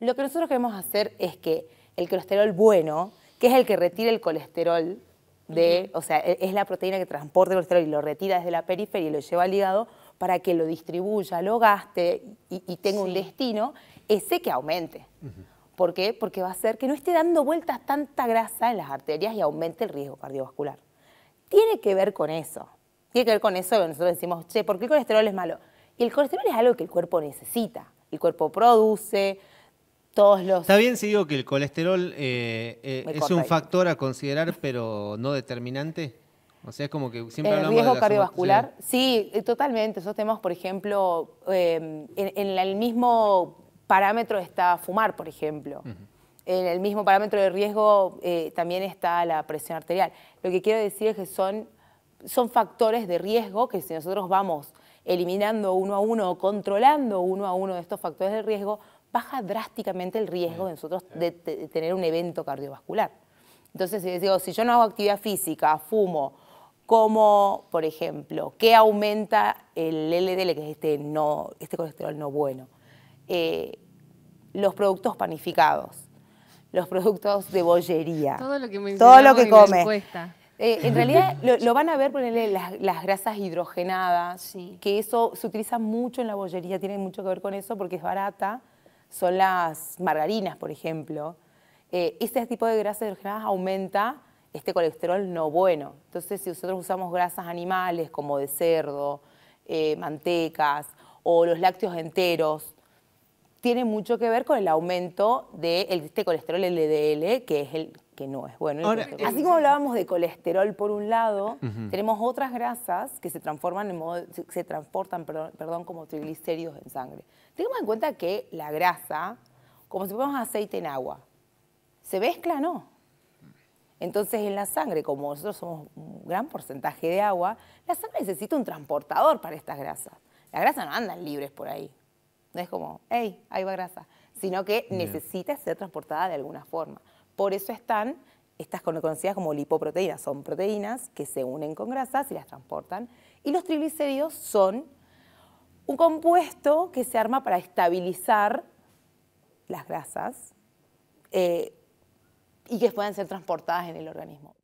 Lo que nosotros queremos hacer es que el colesterol bueno, que es el que retira el colesterol de, o sea, e, es la proteína que transporta el colesterol y lo retira desde la periferia y lo lleva al hígado para que lo distribuya, lo gaste y, tenga un destino, ese que aumente. ¿Por qué? Porque va a hacer que no esté dando vueltas tanta grasa en las arterias y aumente el riesgo cardiovascular. Tiene que ver con eso. Tiene que ver con eso nosotros decimos, che, ¿por qué el colesterol es malo? Y el colesterol es algo que el cuerpo necesita. El cuerpo produce, todos los... Está bien si digo que el colesterol eh, eh, es un factor a considerar, pero no determinante. O sea, es como que siempre eh, hablamos riesgo cardiovascular? Sí. totalmente. Nosotros tenemos, por ejemplo, em, en, el mismo parámetro está fumar, por ejemplo. En el mismo parámetro de riesgo también está la presión arterial. Lo que quiero decir es que son, son factores de riesgo que si nosotros vamos eliminando uno a uno o controlando uno a uno de estos factores de riesgo, baja drásticamente el riesgo de nosotros de, tener un evento cardiovascular. Entonces, si, digo, si yo no hago actividad física, fumo, como, por ejemplo, ¿qué aumenta el LDL, que es este, no, este colesterol no bueno? Eh, los productos panificados, los productos de bollería. Todo lo que, todo lo que come. Eh, en realidad lo, van a ver, ponerle las, grasas hidrogenadas, que eso se utiliza mucho en la bollería, tiene mucho que ver con eso porque es barata son las margarinas, por ejemplo, este tipo de grasas hidrogenadas aumenta este colesterol no bueno. Entonces, si nosotros usamos grasas animales como de cerdo, eh, mantecas o los lácteos enteros, tiene mucho que ver con el aumento de este colesterol LDL, que es el que no es bueno. Así eh, como hablábamos de colesterol por un lado, tenemos otras grasas que se transforman en modo, se transportan perdón, como triglicéridos en sangre. Tengamos en cuenta que la grasa, como si ponemos aceite en agua, se mezcla, no. Entonces en la sangre, como nosotros somos un gran porcentaje de agua, la sangre necesita un transportador para estas grasas. Las grasas no andan libres por ahí. No es como, hey, ahí va grasa. Sino que necesita ser transportada de alguna forma. Por eso están estas conocidas como lipoproteínas. Son proteínas que se unen con grasas y las transportan. Y los triglicéridos son un compuesto que se arma para estabilizar las grasas eh, y que puedan ser transportadas en el organismo.